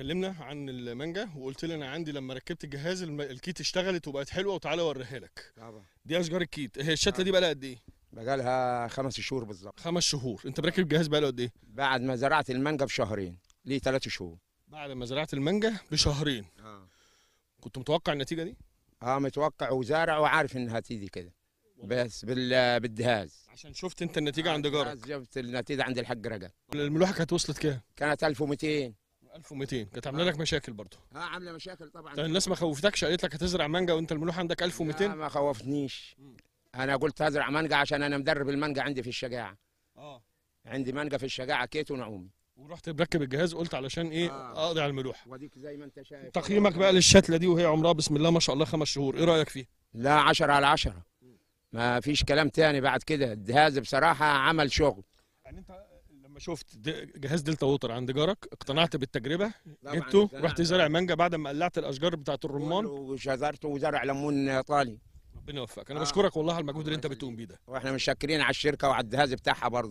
اتكلمنا عن المانجا وقلت لي انا عندي لما ركبت الجهاز الكيت اشتغلت وبقت حلوه وتعالى اوريها لك طبعا دي اشجار الكيت هي الشتله آه. دي بقى لها قد ايه بقى لها خمس شهور بالظبط خمس شهور انت مركب الجهاز بقى له قد ايه بعد ما زرعت المانجا بشهرين ليه ثلاث شهور بعد ما زرعت المانجا بشهرين اه كنت متوقع النتيجه دي اه متوقع وزارع وعارف انها تيجي كده بس بال... بالجهاز عشان شفت انت النتيجه عند آه، جارك شفت النتيجه عند الحق رجب الملوحه كانت وصلت كام كانت 1200 1200 كانت عامله لك مشاكل برضه اه عامله مشاكل طبعا طيب الناس ما خوفتكش قالت لك هتزرع مانجا وانت الملوحه عندك 1200 لا ما خوفتنيش انا قلت هزرع مانجا عشان انا مدرب المانجا عندي في الشجاعه اه عندي مانجا في الشجاعه كيتو نعومي ورحت مركب الجهاز قلت علشان ايه آه. اقضي على الملوحه واديك زي ما انت شايف تقييمك بقى للشتله دي وهي عمرها بسم الله ما شاء الله خمس شهور ايه رايك فيها لا 10 على 10 ما فيش كلام تاني بعد كده الجهاز بصراحه عمل شغل يعني انت شفت جهاز دلتا ووتر عند جارك اقتنعت بالتجربه جبته رحت زرع مانجا بعد ما قلعت الاشجار بتاعه الرمان وشذرته وزرع ليمون طالي ربنا يوفقك انا آه. بشكرك والله على المجهود اللي انت بتقوم بيه ده واحنا متشكرين على الشركه وعلى الجهاز بتاعها برضه